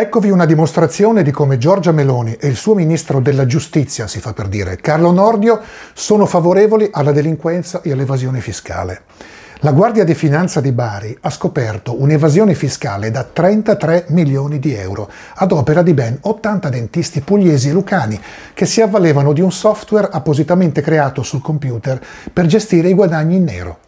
Eccovi una dimostrazione di come Giorgia Meloni e il suo ministro della giustizia, si fa per dire, Carlo Nordio, sono favorevoli alla delinquenza e all'evasione fiscale. La Guardia di Finanza di Bari ha scoperto un'evasione fiscale da 33 milioni di euro ad opera di ben 80 dentisti pugliesi e lucani che si avvalevano di un software appositamente creato sul computer per gestire i guadagni in nero.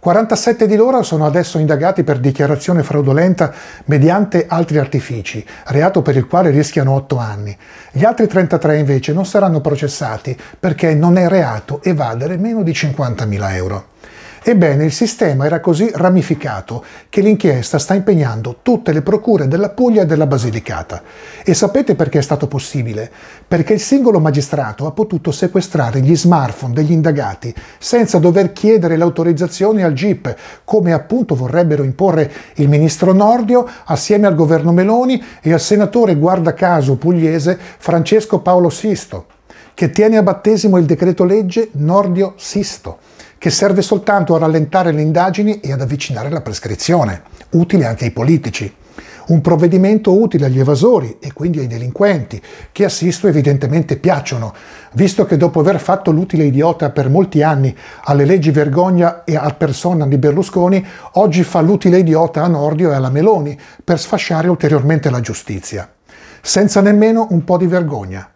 47 di loro sono adesso indagati per dichiarazione fraudolenta mediante altri artifici, reato per il quale rischiano 8 anni. Gli altri 33 invece non saranno processati perché non è reato evadere meno di 50.000 euro. Ebbene, il sistema era così ramificato che l'inchiesta sta impegnando tutte le procure della Puglia e della Basilicata. E sapete perché è stato possibile? Perché il singolo magistrato ha potuto sequestrare gli smartphone degli indagati senza dover chiedere l'autorizzazione al GIP, come appunto vorrebbero imporre il ministro Nordio assieme al governo Meloni e al senatore guarda caso pugliese Francesco Paolo Sisto, che tiene a battesimo il decreto legge Nordio Sisto che serve soltanto a rallentare le indagini e ad avvicinare la prescrizione, utile anche ai politici. Un provvedimento utile agli evasori e quindi ai delinquenti, che a Sisto evidentemente piacciono, visto che dopo aver fatto l'utile idiota per molti anni alle leggi vergogna e al personam di Berlusconi, oggi fa l'utile idiota a Nordio e alla Meloni per sfasciare ulteriormente la giustizia. Senza nemmeno un po' di vergogna.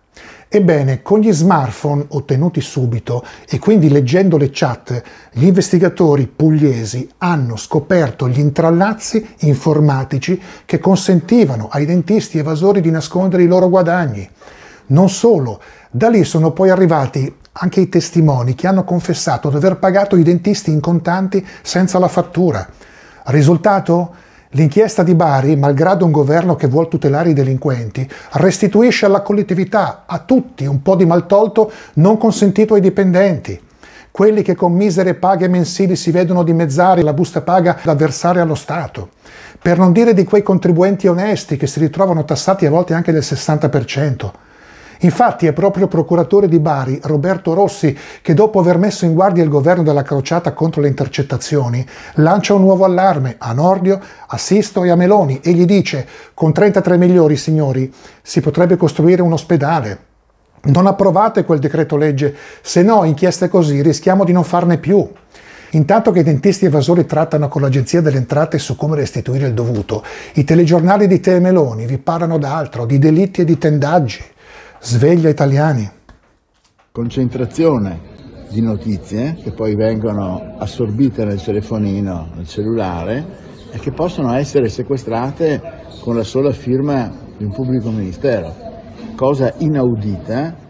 Ebbene, con gli smartphone ottenuti subito e quindi leggendo le chat, gli investigatori pugliesi hanno scoperto gli intrallazzi informatici che consentivano ai dentisti evasori di nascondere i loro guadagni. Non solo, da lì sono poi arrivati anche i testimoni che hanno confessato di aver pagato i dentisti in contanti senza la fattura. Risultato? L'inchiesta di Bari, malgrado un governo che vuole tutelare i delinquenti, restituisce alla collettività, a tutti, un po' di maltolto non consentito ai dipendenti. Quelli che con misere paghe mensili si vedono dimezzare la busta paga da versare allo Stato. Per non dire di quei contribuenti onesti che si ritrovano tassati a volte anche del 60%. Infatti è proprio il procuratore di Bari, Roberto Rossi, che dopo aver messo in guardia il governo della crociata contro le intercettazioni, lancia un nuovo allarme a Nordio, a Sisto e a Meloni e gli dice con 33 milioni signori si potrebbe costruire un ospedale. Non approvate quel decreto legge, se no inchieste così rischiamo di non farne più. Intanto che i dentisti evasori trattano con l'Agenzia delle Entrate su come restituire il dovuto, i telegiornali di Te Meloni vi parlano d'altro, di delitti e di tendaggi. Sveglia italiani. Concentrazione di notizie che poi vengono assorbite nel telefonino, nel cellulare e che possono essere sequestrate con la sola firma di un pubblico ministero, cosa inaudita